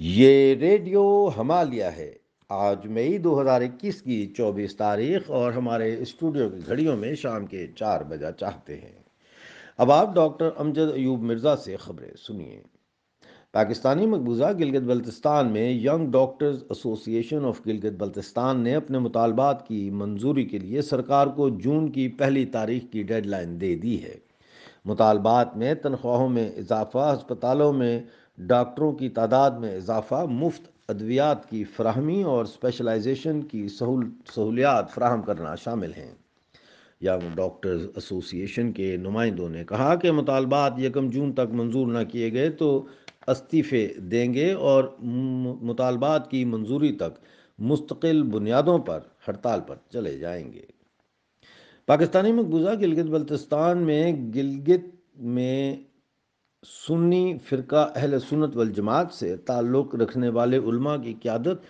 ये रेडियो हमालिया है आज मई 2021 की 24 तारीख और हमारे स्टूडियो की घड़ियों में शाम के चार बजा चाहते हैं अब आप डॉक्टर अमजद अयूब मिर्ज़ा से खबरें सुनिए पाकिस्तानी मकबूजा गिलगत बल्तिस्तान में young doctors association of Gilgit Baltistan ने अपने मुतालबात की मंजूरी के लिए सरकार को जून की पहली तारीख की डेडलाइन दे दी है मुतालबात में तनख्वाहों में इजाफा अस्पतालों में डॉक्टरों की तादाद में इजाफा मुफ्त अद्वियात की फ्राहमी और स्पेशलाइजेशन की सहूलियात फ्राहम करना शामिल हैं यंग डॉक्टर्स एसोसिएशन के नुमाइंदों ने कहा कि मुतालबात यकम जून तक मंजूर न किए गए तो इस्तीफ़े देंगे और मुतालबात की मंजूरी तक मुस्तकिल बुनियादों पर हड़ताल पर चले जाएंगे पाकिस्तानी मकबूजा गिलगित बल्तिस्तान में गिलगित में सुन्नी फ़िरका अहल सुनत वल जमात से ताल्लुक़ रखने वाले उलमा की क्यादत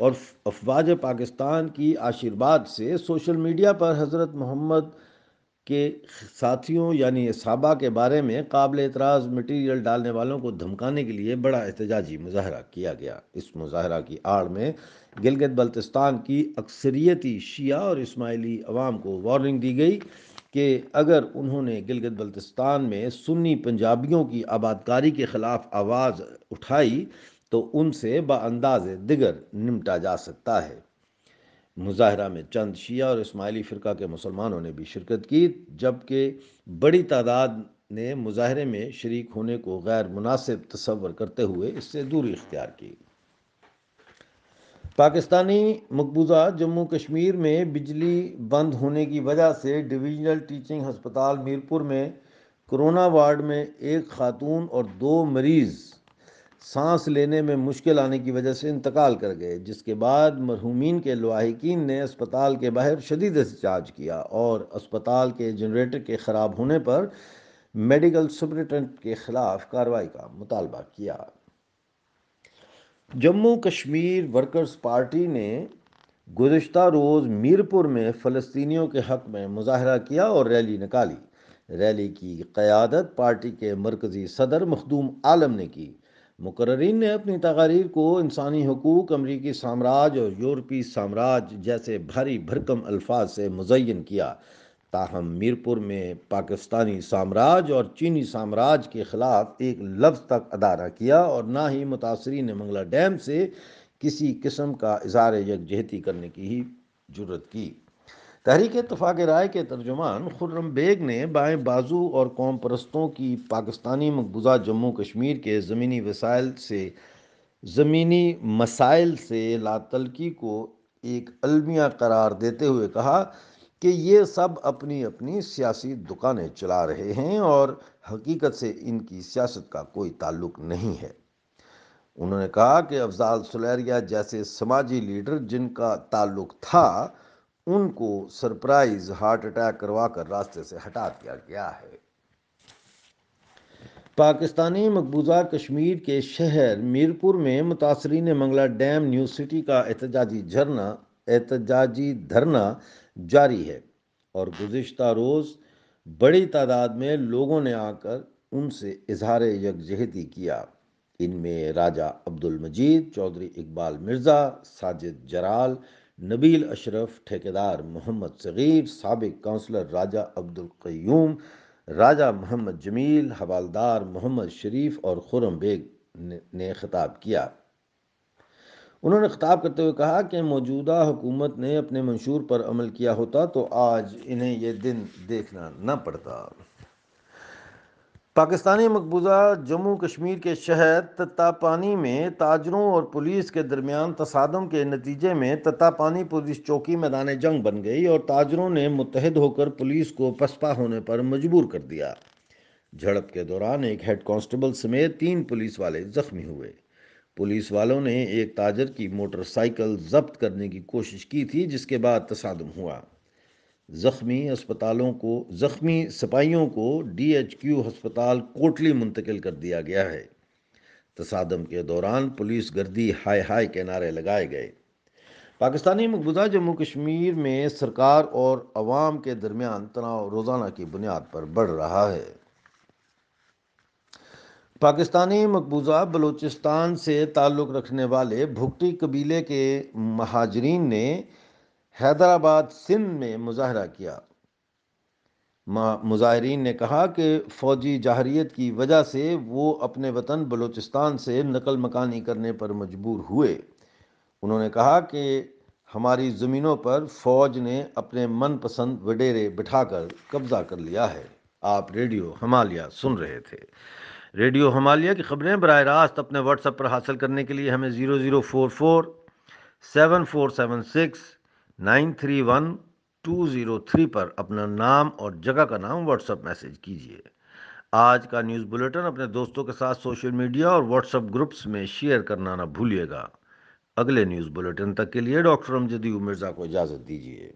और अफवाज पाकिस्तान की आशीर्वाद से सोशल मीडिया पर हज़रत मोहम्मद के साथियों यानी साबा के बारे में काबिल एतराज़ मटीरियल डालने वालों को धमकाने के लिए बड़ा एहतजाजी मुजाहरा किया गया इस मुजाहरा की आड़ में गिलगित बल्तिस्तान की अक्सरियती शिया और इसमाइली अवाम को वार्निंग दी गई कि अगर उन्होंने गिलगित बल्तिस्तान में सुन्नी पंजाबियों की आबादकारी के ख़िलाफ़ आवाज़ उठाई तो उनसे बंदाज दिगर निमटा जा सकता है मुजाहरा में चंद शिया और इस्माइली फ़िरका के मुसलमानों ने भी शिरकत की जबकि बड़ी तादाद ने मुजाहरे में शरीक होने को गैर मुनासिब तसवर करते हुए इससे दूरी इख्तियार की पाकिस्तानी मकबूजा जम्मू कश्मीर में बिजली बंद होने की वजह से डिवीजनल टीचिंग हस्पताल मीरपुर में कोरोना वार्ड में एक खातून और दो मरीज़ सांस लेने में मुश्किल आने की वजह से इंतकाल कर गए जिसके बाद मरहूमिन के लवाहकिन ने अस्पताल के बाहर शदीद एहतजाज किया और अस्पताल के जनरेटर के ख़राब होने पर मेडिकल सुपरिटेंडेंट के ख़िलाफ़ कार्रवाई का मुतालबा किया जम्मू कश्मीर वर्कर्स पार्टी ने गुजशत रोज़ मीरपुर में फ़लस्तियों के हक़ में मुजाहरा किया और रैली निकाली रैली की क़्यादत पार्टी के मरकज़ी सदर मखदूम आलम ने की मुकर्रीन ने अपनी तकारीर को इंसानी हकूक अमरीकी साम्राज्य और यूरोपी साम्राज्य जैसे भारी भरकम अल्फाज से मुजयन किया ताहम मीरपुर में पाकिस्तानी साम्राज्य और चीनी साम्राज्य के ख़िलाफ़ एक लफ्ज़ तक अदा न किया और ना ही मुतासरीन मंगला डैम से किसी किस्म का इजहार यकजहती करने की ही जरूरत की तहरीक इतफाक़ राय के तर्जुमान खुर्रम बेग ने बाएँ बाजू और कौम परस्तों की पाकिस्तानी मकबूजा जम्मू कश्मीर के ज़मीनी वसाइल से ज़मीनी मसाइल से लातलकी को एक अलमिया करार देते हुए कहा कि ये सब अपनी अपनी सियासी दुकानें चला रहे हैं और हकीकत से इनकी सियासत का कोई ताल्लुक नहीं है उन्होंने कहा कि अफजाल सुलेरिया जैसे समाजी लीडर जिनका ताल्लुक था उनको सरप्राइज हार्ट अटैक करवा कर रास्ते से हटा दिया गया है पाकिस्तानी मकबूजा कश्मीर के शहर मीरपुर में मुतासरीन मंगला डैम न्यू सिटी का एहतजाजी झरना एहतजाजी धरना जारी है और गुज्त रोज़ बड़ी तादाद में लोगों ने आकर उनसे इजहार यकजहती किया इनमें राजा अब्दुल मजीद चौधरी इकबाल मिर्ज़ा साजिद जराल नबील अशरफ ठेकेदार मोहम्मद सगीर सबक काउंसलर राजा अब्दुल क्यूम राजा मोहम्मद जमील हवालदार मोहम्मद शरीफ और खुरम बेग ने खिताब किया उन्होंने खिताब करते हुए कहा कि मौजूदा हुकूमत ने अपने मंशूर पर अमल किया होता तो आज इन्हें यह दिन देखना न पड़ता पाकिस्तानी मकबूजा जम्मू कश्मीर के शहर तत्तापानी में ताजरों और पुलिस के दरमियान तसादम के नतीजे में तत्तापानी पुलिस चौकी मैदान जंग बन गई और ताजरों ने मुतहद होकर पुलिस को पसपा होने पर मजबूर कर दिया झड़प के दौरान एक हेड कांस्टेबल समेत तीन पुलिस वाले जख्मी हुए पुलिस वालों ने एक ताजर की मोटरसाइकिल जब्त करने की कोशिश की थी जिसके बाद तसादम हुआ ज़ख्मी अस्पतालों को ज़ख्मी सिपाहियों को डीएचक्यू अस्पताल कोटली मुंतकिल कर दिया गया है तसादम के दौरान पुलिस गर्दी हाय हाय के नारे लगाए गए पाकिस्तानी मकबूजा जम्मू कश्मीर में सरकार और आवाम के दरमियान तनाव रोज़ाना की बुनियाद पर बढ़ रहा है पाकिस्तानी मकबूजा बलूचिस्तान से ताल्लुक़ रखने वाले भुगटी कबीले के महाजरीन ने हैदराबाद सिंध में मुजाहरा किया मुजाहरीन ने कहा कि फ़ौजी जहरीत की वजह से वो अपने वतन बलूचिस्तान से नकल मकानी करने पर मजबूर हुए उन्होंने कहा कि हमारी ज़मीनों पर फ़ौज ने अपने मनपसंद वडेरे बिठाकर कब्ज़ा कर लिया है आप रेडियो हमालिया सुन रहे थे रेडियो हमालिया की खबरें बरह रास्त अपने व्हाट्सएप पर हासिल करने के लिए हमें zero zero four four seven four seven six nine three one two zero three पर अपना नाम और जगह का नाम व्हाट्सएप मैसेज कीजिए आज का न्यूज़ बुलेटिन अपने दोस्तों के साथ सोशल मीडिया और व्हाट्सएप ग्रुप्स में शेयर करना ना भूलिएगा अगले न्यूज़ बुलेटिन तक के लिए डॉक्टर अमजदी मिर्ज़ा को इजाज़त दीजिए